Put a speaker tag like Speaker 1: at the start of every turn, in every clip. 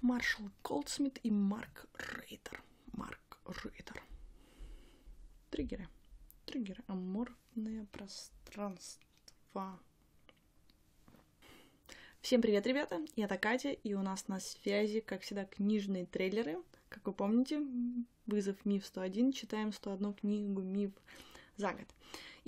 Speaker 1: Маршал Голдсмит и Марк Рейтер. Марк Рейтер. Триггеры. Триггеры. Аморфное пространство. Всем привет, ребята! Я Катя, и у нас на связи, как всегда, книжные трейлеры. Как вы помните, вызов МИФ 101, читаем 101 книгу МИФ за год.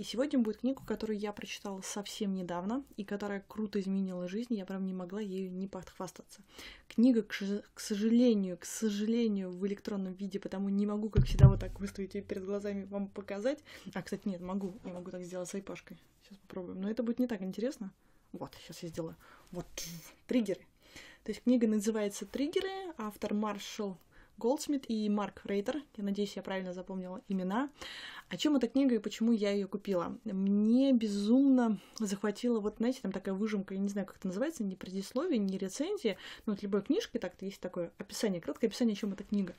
Speaker 1: И сегодня будет книгу, которую я прочитала совсем недавно и которая круто изменила жизнь. Я прям не могла ею не подхвастаться. Книга, к, к сожалению, к сожалению, в электронном виде, потому не могу, как всегда, вот так выставить ее перед глазами вам показать. А, кстати, нет, могу. Я могу так сделать с айпашкой. Сейчас попробуем. Но это будет не так интересно. Вот, сейчас я сделаю. Вот, триггеры. То есть книга называется «Триггеры», автор Маршал Голдсмит и Марк Фрейтер. Я надеюсь, я правильно запомнила имена. О чем эта книга и почему я ее купила? Мне безумно захватила, вот знаете, там такая выжимка, я не знаю, как это называется, не предисловие, не рецензия, но вот любой книжки так-то есть такое описание, краткое описание, о чем эта книга.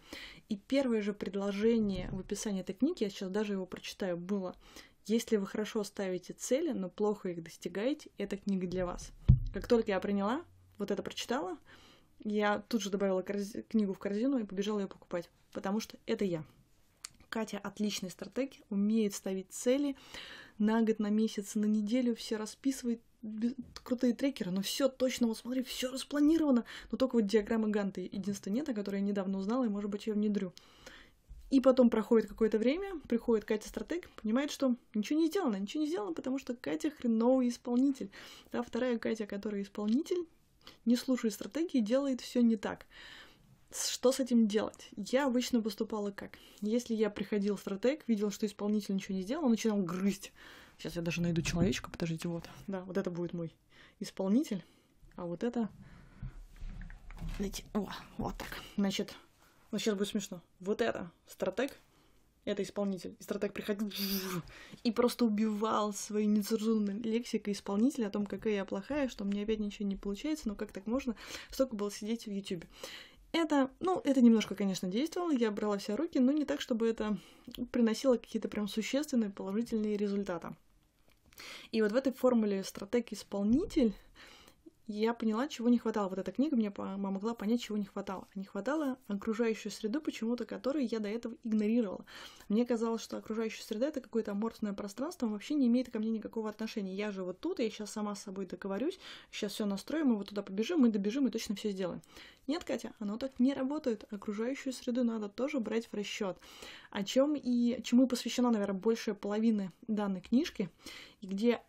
Speaker 1: И первое же предложение в описании этой книги, я сейчас даже его прочитаю, было «Если вы хорошо ставите цели, но плохо их достигаете, эта книга для вас». Как только я приняла, вот это прочитала, я тут же добавила корзи... книгу в корзину и побежала ее покупать, потому что это я. Катя отличный стратег, умеет ставить цели на год, на месяц, на неделю, все расписывает, крутые трекеры, но все точно, вот смотри, все распланировано, но только вот диаграммы Ганты единственная нет, о которой я недавно узнала и, может быть, ее внедрю. И потом проходит какое-то время, приходит Катя стратег, понимает, что ничего не сделано, ничего не сделано, потому что Катя хреновый исполнитель. Да, вторая Катя, которая исполнитель, не слушает стратегии, делает все не так. Что с этим делать? Я обычно поступала как? Если я приходил стратег, видел, что исполнитель ничего не сделал, он начинал грызть. Сейчас я даже найду человечка, подождите, вот. Да, вот это будет мой исполнитель, а вот это... О, вот так. Значит, ну сейчас будет смешно. Вот это стратег, это исполнитель. И стратег приходил и просто убивал своей нецензурной лексикой исполнителя о том, какая я плохая, что мне опять ничего не получается, но как так можно столько было сидеть в Ютубе. Это, ну, это немножко, конечно, действовало, я брала все руки, но не так, чтобы это приносило какие-то прям существенные положительные результаты. И вот в этой формуле стратег-исполнитель я поняла, чего не хватало. Вот эта книга мне помогла понять, чего не хватало. Не хватало окружающую среду почему-то, которую я до этого игнорировала. Мне казалось, что окружающая среда — это какое-то аморфное пространство, вообще не имеет ко мне никакого отношения. Я же вот тут, я сейчас сама с собой договорюсь, сейчас все настроим, мы вот туда побежим, мы добежим и точно все сделаем. Нет, Катя, оно так не работает. Окружающую среду надо тоже брать в расчет. О чем и чему посвящена, наверное, большая половина данной книжки, где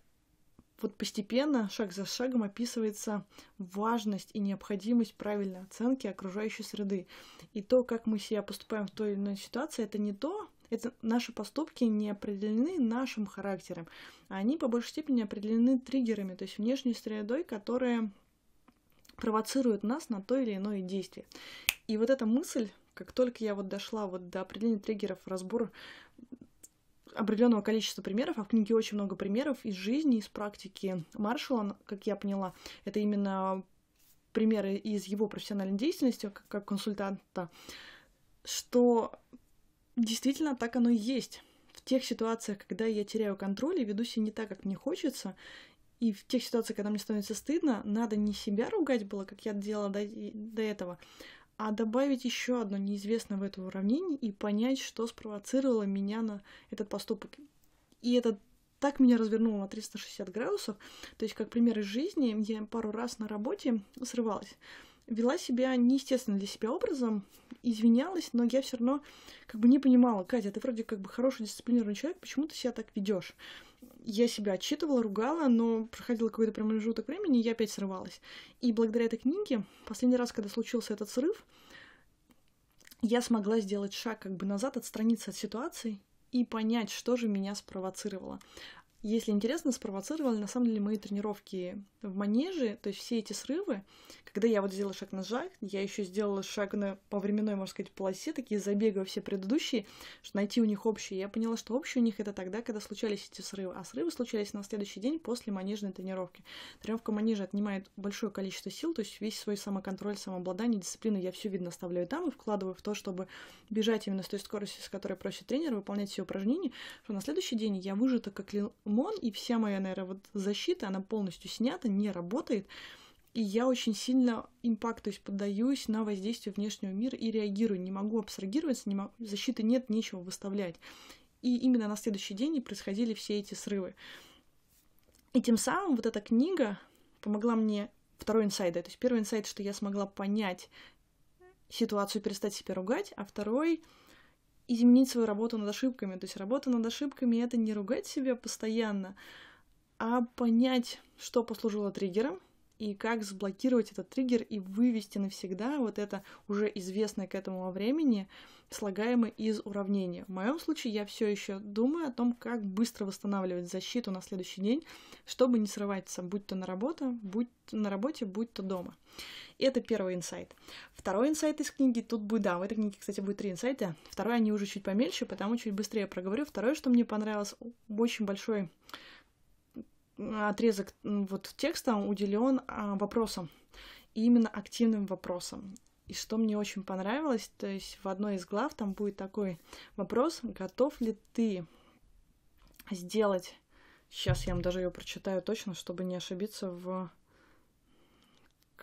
Speaker 1: вот постепенно, шаг за шагом описывается важность и необходимость правильной оценки окружающей среды. И то, как мы себя поступаем в той или иной ситуации, это не то, это наши поступки не определены нашим характером, а они по большей степени определены триггерами, то есть внешней средой, которая провоцирует нас на то или иное действие. И вот эта мысль, как только я вот дошла вот до определения триггеров, разбор определенного количества примеров, а в книге очень много примеров из жизни, из практики Маршалла, как я поняла, это именно примеры из его профессиональной деятельности как, как консультанта, что действительно так оно и есть. В тех ситуациях, когда я теряю контроль и веду себя не так, как мне хочется, и в тех ситуациях, когда мне становится стыдно, надо не себя ругать было, как я делала до, до этого, а добавить еще одно неизвестное в это уравнение и понять, что спровоцировало меня на этот поступок. И это так меня развернуло на 360 градусов. То есть, как пример из жизни, я пару раз на работе срывалась. Вела себя неестественно для себя образом, извинялась, но я все равно как бы не понимала, Катя, ты вроде как бы хороший дисциплинированный человек, почему ты себя так ведешь? я себя отчитывала, ругала, но проходил какой-то прям промежуток времени, и я опять срывалась. И благодаря этой книге, последний раз, когда случился этот срыв, я смогла сделать шаг как бы назад, отстраниться от ситуации и понять, что же меня спровоцировало если интересно, спровоцировали на самом деле мои тренировки в манеже, то есть все эти срывы, когда я вот сделала шаг на шаг, я еще сделала шаг на по временной, можно сказать, полосе, такие забега все предыдущие, что найти у них общие. Я поняла, что общие у них это тогда, когда случались эти срывы, а срывы случались на следующий день после манежной тренировки. Тренировка манежа отнимает большое количество сил, то есть весь свой самоконтроль, самообладание, дисциплину я все видно оставляю там и вкладываю в то, чтобы бежать именно с той скоростью, с которой просит тренер, выполнять все упражнения, что на следующий день я выжата как Мон, и вся моя, наверное, вот защита, она полностью снята, не работает. И я очень сильно импакт, то есть поддаюсь на воздействие внешнего мира и реагирую. Не могу абстрагироваться, не могу... защиты нет, нечего выставлять. И именно на следующий день и происходили все эти срывы. И тем самым вот эта книга помогла мне второй инсайд, то есть первый инсайд, что я смогла понять ситуацию, перестать себя ругать, а второй — изменить свою работу над ошибками. То есть работа над ошибками — это не ругать себя постоянно, а понять, что послужило триггером, и как заблокировать этот триггер и вывести навсегда вот это уже известное к этому времени слагаемое из уравнения. В моем случае я все еще думаю о том, как быстро восстанавливать защиту на следующий день, чтобы не срываться, будь то на работе, будь то на работе, будь то дома. Это первый инсайт. Второй инсайт из книги, тут будет, да, в этой книге, кстати, будет три инсайта. Второй, они уже чуть помельче, потому чуть быстрее проговорю. Второе, что мне понравилось, очень большой отрезок вот текста уделен а, вопросам, и именно активным вопросам. И что мне очень понравилось, то есть в одной из глав там будет такой вопрос, готов ли ты сделать... Сейчас я вам даже ее прочитаю точно, чтобы не ошибиться в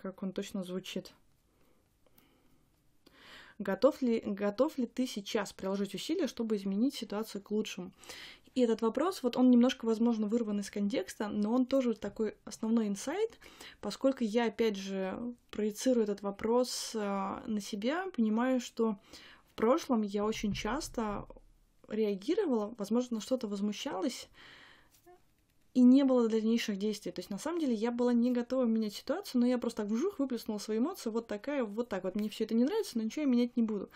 Speaker 1: как он точно звучит. Готов ли, готов ли ты сейчас приложить усилия, чтобы изменить ситуацию к лучшему? И этот вопрос, вот он немножко, возможно, вырван из контекста, но он тоже такой основной инсайт, поскольку я, опять же, проецирую этот вопрос э, на себя, понимаю, что в прошлом я очень часто реагировала, возможно, на что-то возмущалась, и не было дальнейших действий. То есть, на самом деле, я была не готова менять ситуацию, но я просто так вжух выплеснула свои эмоции, вот такая, вот так вот. Мне все это не нравится, но ничего я менять не буду.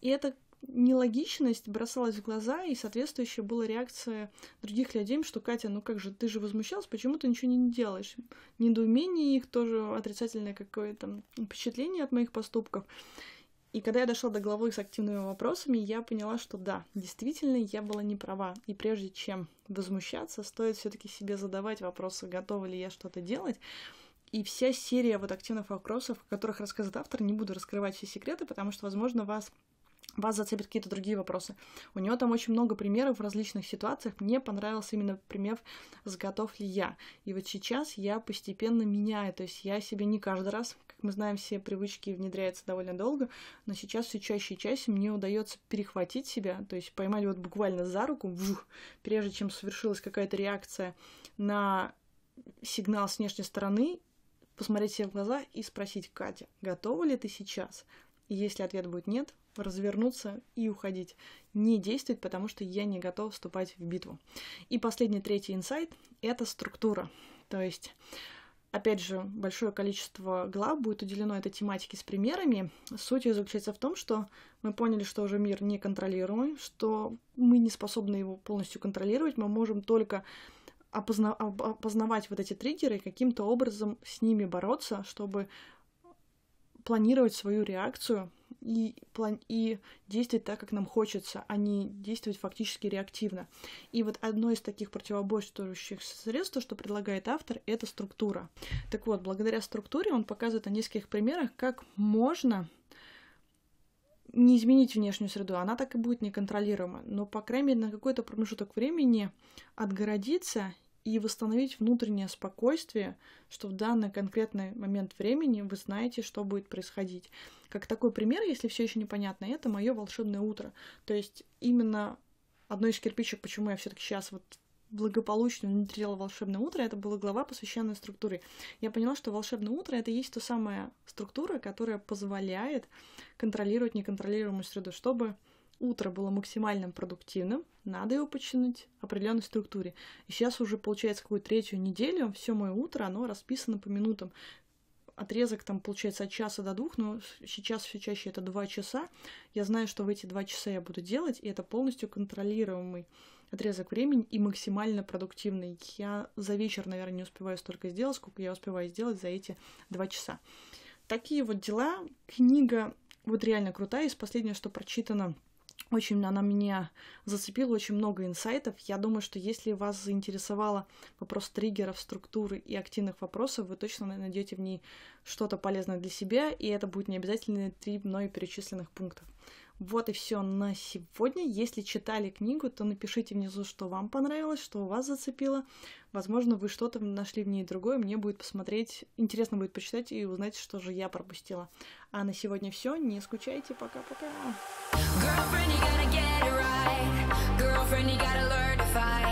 Speaker 1: И эта нелогичность бросалась в глаза, и соответствующая была реакция других людей, что «Катя, ну как же, ты же возмущалась, почему ты ничего не делаешь?» Недоумение их тоже, отрицательное какое-то впечатление от моих поступков. И когда я дошла до главы с активными вопросами, я поняла, что да, действительно, я была не права. И прежде чем возмущаться, стоит все-таки себе задавать вопросы, готова ли я что-то делать. И вся серия вот активных вопросов, о которых рассказывает автор, не буду раскрывать все секреты, потому что, возможно, вас вас зацепят какие-то другие вопросы. У него там очень много примеров в различных ситуациях. Мне понравился именно пример с «Готов ли я?». И вот сейчас я постепенно меняю, то есть я себе не каждый раз, как мы знаем, все привычки внедряются довольно долго, но сейчас все чаще и чаще мне удается перехватить себя, то есть поймать вот буквально за руку, вжух, прежде чем совершилась какая-то реакция на сигнал с внешней стороны, посмотреть себе в глаза и спросить, Катя, готова ли ты сейчас? Если ответ будет нет, развернуться и уходить. Не действовать, потому что я не готов вступать в битву. И последний, третий инсайт – это структура. То есть Опять же, большое количество глав будет уделено этой тематике с примерами. Суть ее заключается в том, что мы поняли, что уже мир неконтролируемый, что мы не способны его полностью контролировать, мы можем только опозна- опознавать вот эти триггеры и каким-то образом с ними бороться, чтобы планировать свою реакцию и, план... и действовать так, как нам хочется, а не действовать фактически реактивно. И вот одно из таких противоборствующих средств, что предлагает автор, это структура. Так вот, благодаря структуре он показывает на нескольких примерах, как можно не изменить внешнюю среду, она так и будет неконтролируема, но, по крайней мере, на какой-то промежуток времени отгородиться и восстановить внутреннее спокойствие, что в данный конкретный момент времени вы знаете, что будет происходить. Как такой пример, если все еще непонятно, это мое волшебное утро. То есть именно одно из кирпичек, почему я все-таки сейчас вот благополучно внедрила волшебное утро, это была глава, посвященная структуре. Я поняла, что волшебное утро это есть та самая структура, которая позволяет контролировать неконтролируемую среду, чтобы утро было максимально продуктивным, надо его подчинить определенной структуре. И сейчас уже, получается, какую третью неделю все мое утро, оно расписано по минутам. Отрезок там, получается, от часа до двух, но сейчас все чаще это два часа. Я знаю, что в эти два часа я буду делать, и это полностью контролируемый отрезок времени и максимально продуктивный. Я за вечер, наверное, не успеваю столько сделать, сколько я успеваю сделать за эти два часа. Такие вот дела. Книга вот реально крутая. Из последнего, что прочитано очень она меня зацепила, очень много инсайтов. Я думаю, что если вас заинтересовала вопрос триггеров, структуры и активных вопросов, вы точно найдете в ней что-то полезное для себя, и это будет не обязательно три мной перечисленных пунктов. Вот и все на сегодня. Если читали книгу, то напишите внизу, что вам понравилось, что у вас зацепило. Возможно, вы что-то нашли в ней другое. Мне будет посмотреть, интересно будет почитать и узнать, что же я пропустила. А на сегодня все. Не скучайте. Пока-пока. Girlfriend, you gotta learn to fight.